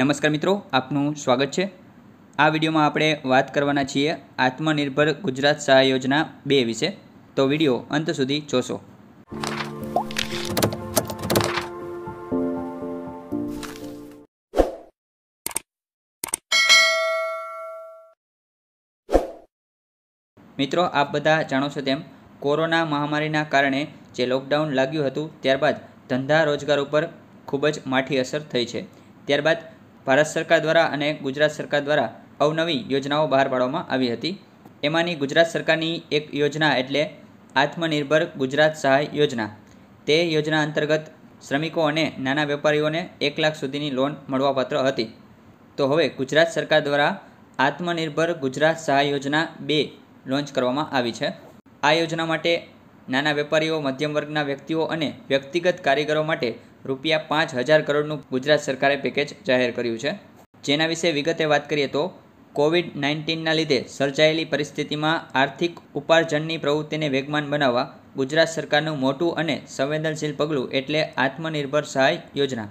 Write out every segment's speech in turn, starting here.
નમસ્કાર મિત્રો આપનું સ્વાગત છે આ વિડીયોમાં આપણે વાત કરવાના છીએ આત્મનિર્ભર ગુજરાત સહાય યોજના બે વિશે તો વિડીયો અંત સુધી જોશો મિત્રો આપ બધા જાણો છો તેમ કોરોના મહામારીના કારણે જે લોકડાઉન લાગ્યું હતું ત્યારબાદ ધંધા રોજગાર ઉપર ખૂબ જ માઠી અસર થઈ છે ત્યારબાદ ભારત સરકાર દ્વારા અને ગુજરાત સરકાર દ્વારા અવનવી યોજનાઓ બહાર પાડવામાં આવી હતી એમાંની ગુજરાત સરકારની એક યોજના એટલે આત્મનિર્ભર ગુજરાત સહાય યોજના તે યોજના અંતર્ગત શ્રમિકો અને નાના વેપારીઓને એક લાખ સુધીની લોન મળવાપાત્ર હતી તો હવે ગુજરાત સરકાર દ્વારા આત્મનિર્ભર ગુજરાત સહાય યોજના બે લોન્ચ કરવામાં આવી છે આ યોજના માટે નાના વેપારીઓ મધ્યમ વર્ગના વ્યક્તિઓ અને વ્યક્તિગત કારીગરો માટે રૂપિયા પાંચ હજાર કરોડનું ગુજરાત સરકારે પેકેજ જાહેર કર્યું છે જેના વિશે વિગતે વાત કરીએ તો કોવિડ નાઇન્ટીનના લીધે સર્જાયેલી પરિસ્થિતિમાં આર્થિક ઉપાર્જનની પ્રવૃત્તિને વેગમાન બનાવવા ગુજરાત સરકારનું મોટું અને સંવેદનશીલ પગલું એટલે આત્મનિર્ભર સહાય યોજના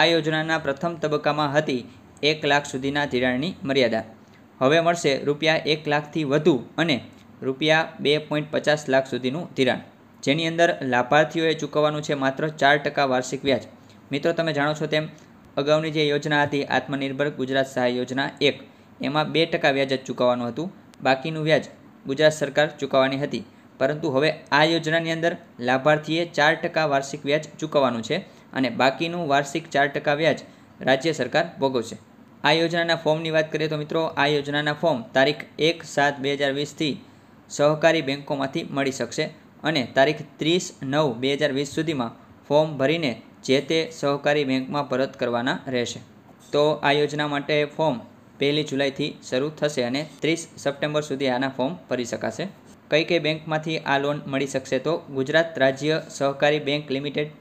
આ યોજનાના પ્રથમ તબક્કામાં હતી એક લાખ સુધીના ધિરાણની મર્યાદા હવે મળશે રૂપિયા એક લાખથી વધુ અને રૂપિયા બે પોઈન્ટ પચાસ લાખ સુધીનું ધિરાણ જેની અંદર લાભાર્થીઓએ ચૂકવવાનું છે માત્ર ચાર ટકા વાર્ષિક વ્યાજ મિત્રો તમે જાણો છો તેમ અગાઉની જે યોજના હતી આત્મનિર્ભર ગુજરાત સહાય યોજના એક એમાં બે ટકા વ્યાજ જ ચૂકવવાનું હતું બાકીનું વ્યાજ ગુજરાત સરકાર ચૂકવવાની હતી પરંતુ હવે આ યોજનાની અંદર લાભાર્થીએ ચાર ટકા વાર્ષિક વ્યાજ ચૂકવવાનું છે અને બાકીનું વાર્ષિક ચાર ટકા વ્યાજ રાજ્ય સરકાર ભોગવશે આ યોજનાના ફોર્મની વાત કરીએ તો મિત્રો આ યોજનાના ફોર્મ તારીખ એક સાત બે હજાર વીસથી સહકારી બેન્કોમાંથી મળી શકશે અને તારીખ ત્રીસ નવ બે હજાર વીસ સુધીમાં ફોર્મ ભરીને જે તે સહકારી બેંકમાં પરત કરવાના રહેશે તો આ યોજના માટે ફોર્મ પહેલી જુલાઈથી શરૂ થશે અને ત્રીસ સપ્ટેમ્બર સુધી આના ફોર્મ ભરી શકાશે કઈ કઈ બેંકમાંથી આ લોન મળી શકશે તો ગુજરાત રાજ્ય સહકારી બેંક લિમિટેડ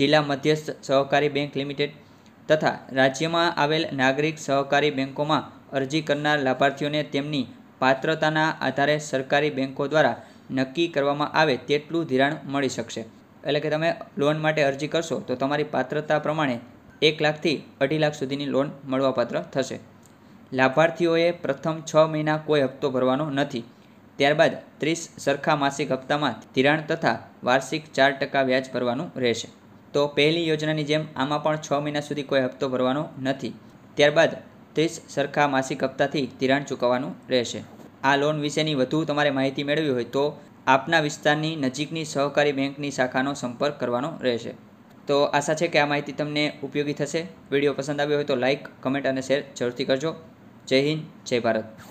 જિલ્લા મધ્યસ્થ સહકારી બેંક લિમિટેડ તથા રાજ્યમાં આવેલ નાગરિક સહકારી બેંકોમાં અરજી કરનાર લાભાર્થીઓને તેમની પાત્રતાના આધારે સરકારી બેંકો દ્વારા નક્કી કરવામાં આવે તેટલું ધિરાણ મળી શકશે એટલે કે તમે લોન માટે અરજી કરશો તો તમારી પાત્રતા પ્રમાણે એક લાખથી અઢી લાખ સુધીની લોન મળવાપાત્ર થશે લાભાર્થીઓએ પ્રથમ છ મહિના કોઈ હપ્તો ભરવાનો નથી ત્યારબાદ ત્રીસ સરખા માસિક હપ્તામાં ધિરાણ તથા વાર્ષિક ચાર ટકા વ્યાજ ભરવાનું રહેશે તો પહેલી યોજનાની જેમ આમાં પણ છ મહિના સુધી કોઈ હપ્તો ભરવાનો નથી ત્યારબાદ ત્રીસ સરખા માસિક હપ્તાથી ધિરાણ ચૂકવવાનું રહેશે આ લોન વિશેની વધુ તમારે માહિતી મેળવી હોય તો આપના વિસ્તારની નજીકની સહકારી બેંકની શાખાનો સંપર્ક કરવાનો રહેશે તો આશા છે કે આ માહિતી તમને ઉપયોગી થશે વિડીયો પસંદ આવ્યો હોય તો લાઇક કમેન્ટ અને શેર જરૂરથી કરજો જય હિન્દ જય ભારત